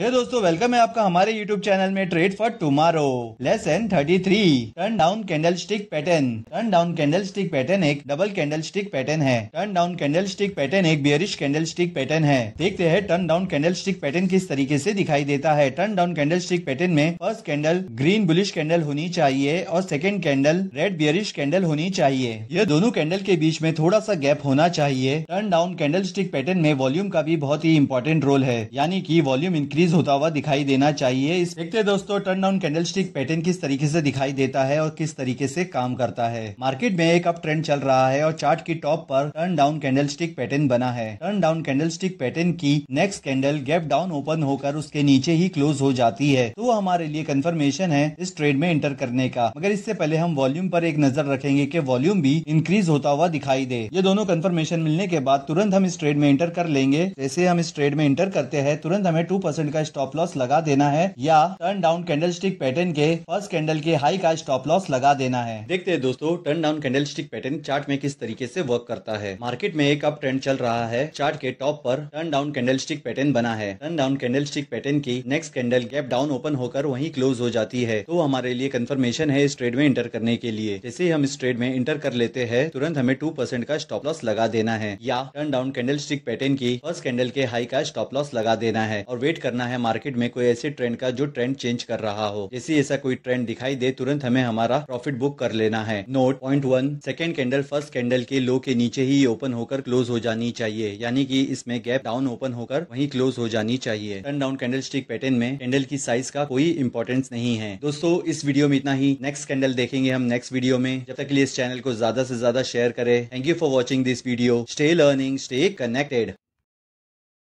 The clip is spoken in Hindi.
हे दोस्तों वेलकम है आपका हमारे YouTube चैनल में trade for tomorrow lesson 33 turn down candle stick pattern turn down candle stick pattern एक डबल कैंडल स्टिक पैटर्न है turn down candle stick pattern एक बियरिश कैंडल स्टिक पैटर्न है देखते हैं turn down candle stick pattern किस तरीके से दिखाई देता है turn down candle stick pattern में first candle green bullish candle होनी चाहिए और second candle red bearish candle होनी चाहिए यह दोनों कैंडल के बीच में थोड़ा सा गैप होना चाहिए turn down candle stick pattern में वॉल्यूम का भी बहुत ही इंपॉर्टेंट रोल है यानी की वॉल्यूम इंक्रीज इंक्रीज होता हुआ दिखाई देना चाहिए इस देखते दोस्तों turn down candle stick pattern किस तरीके से दिखाई देता है और किस तरीके से काम करता है मार्केट में एक अप ट्रेंड चल रहा है और चार्ट की टॉप पर turn down candle stick pattern बना है turn down candle stick pattern की next candle gap down open होकर उसके नीचे ही क्लोज हो जाती है तो हमारे लिए कंफर्मेशन है इस ट्रेड में एंटर करने का मगर इससे पहले हम वॉल्यूम पर एक नजर रखेंगे की वॉल्यूम भी इंक्रीज होता हुआ दिखाई दे ये दोनों कन्फर्मेशन मिलने के बाद तुरंत हम इस ट्रेड में एंटर कर लेंगे जैसे हम इस ट्रेड में एंटर करते हैं तुरंत हमें टू परसेंट का का स्टॉप लॉस लगा देना है या turn down candle stick pattern के फर्स्ट कैंडल के हाई का स्टॉप लॉस लगा देना है देखते हैं दोस्तों turn down candle stick pattern chart में किस तरीके से वर्क करता है मार्केट में एक अप ट्रेंड चल रहा है चार्ट के टॉप पर turn down candle stick pattern बना है turn down candle stick pattern की next candle gap down open होकर वही क्लोज हो जाती है तो हमारे लिए कंफर्मेशन है इस ट्रेड में इंटर करने के लिए जैसे ही हम इस ट्रेड में इंटर कर लेते हैं तुरंत हमें टू परसेंट का स्टॉप लॉस लगा देना है या turn down candle stick pattern की फर्स्ट कैंडल के हाई का स्टॉप लॉस लगा देना है और वेट करना है मार्केट में कोई ऐसे ट्रेंड का जो ट्रेंड चेंज कर रहा हो जैसे ऐसा कोई ट्रेंड दिखाई दे तुरंत हमें हमारा प्रॉफिट बुक कर लेना है note point one second candle first candle के लो के नीचे ही ओपन होकर क्लोज हो जानी चाहिए यानी कि इसमें गैप डाउन ओपन होकर वही क्लोज हो जानी चाहिए turn down candle stick pattern में कैंडल की साइज का कोई इंपॉर्टेंस नहीं है दोस्तों इस वीडियो में इतना ही नेक्स्ट कैंडल देखेंगे हम नेक्स्ट वीडियो में जब तक के लिए इस चैनल को ज्यादा से ज्यादा शेयर करें thank you for watching this video stay learning stay connected